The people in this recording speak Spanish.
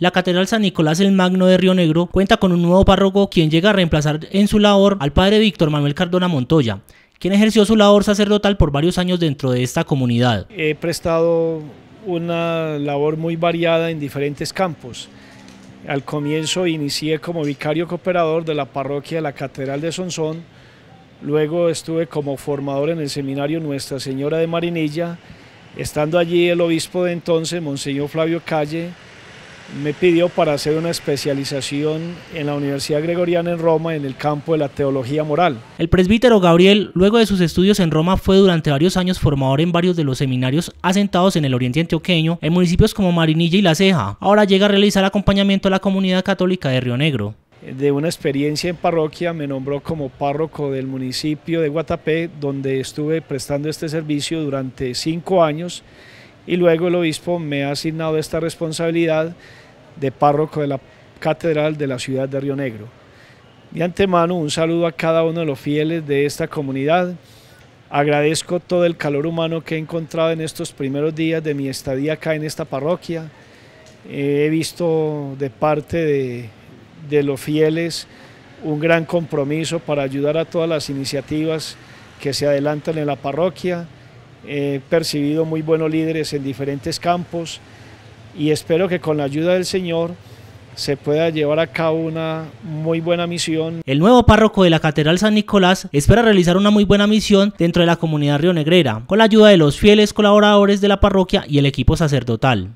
La Catedral San Nicolás el Magno de Río Negro cuenta con un nuevo párroco quien llega a reemplazar en su labor al padre Víctor Manuel Cardona Montoya, quien ejerció su labor sacerdotal por varios años dentro de esta comunidad. He prestado una labor muy variada en diferentes campos. Al comienzo inicié como vicario cooperador de la parroquia de la Catedral de Sonsón, luego estuve como formador en el seminario Nuestra Señora de Marinilla, estando allí el obispo de entonces, Monseñor Flavio Calle, me pidió para hacer una especialización en la Universidad Gregoriana en Roma en el campo de la teología moral. El presbítero Gabriel, luego de sus estudios en Roma, fue durante varios años formador en varios de los seminarios asentados en el oriente antioqueño, en municipios como Marinilla y La Ceja. Ahora llega a realizar acompañamiento a la comunidad católica de Río Negro. De una experiencia en parroquia me nombró como párroco del municipio de Guatapé, donde estuve prestando este servicio durante cinco años y luego el obispo me ha asignado esta responsabilidad de párroco de la Catedral de la ciudad de Río Negro. De antemano, un saludo a cada uno de los fieles de esta comunidad. Agradezco todo el calor humano que he encontrado en estos primeros días de mi estadía acá en esta parroquia. Eh, he visto de parte de, de los fieles un gran compromiso para ayudar a todas las iniciativas que se adelantan en la parroquia. He percibido muy buenos líderes en diferentes campos y espero que con la ayuda del Señor se pueda llevar a cabo una muy buena misión. El nuevo párroco de la Catedral San Nicolás espera realizar una muy buena misión dentro de la comunidad rionegrera, con la ayuda de los fieles colaboradores de la parroquia y el equipo sacerdotal.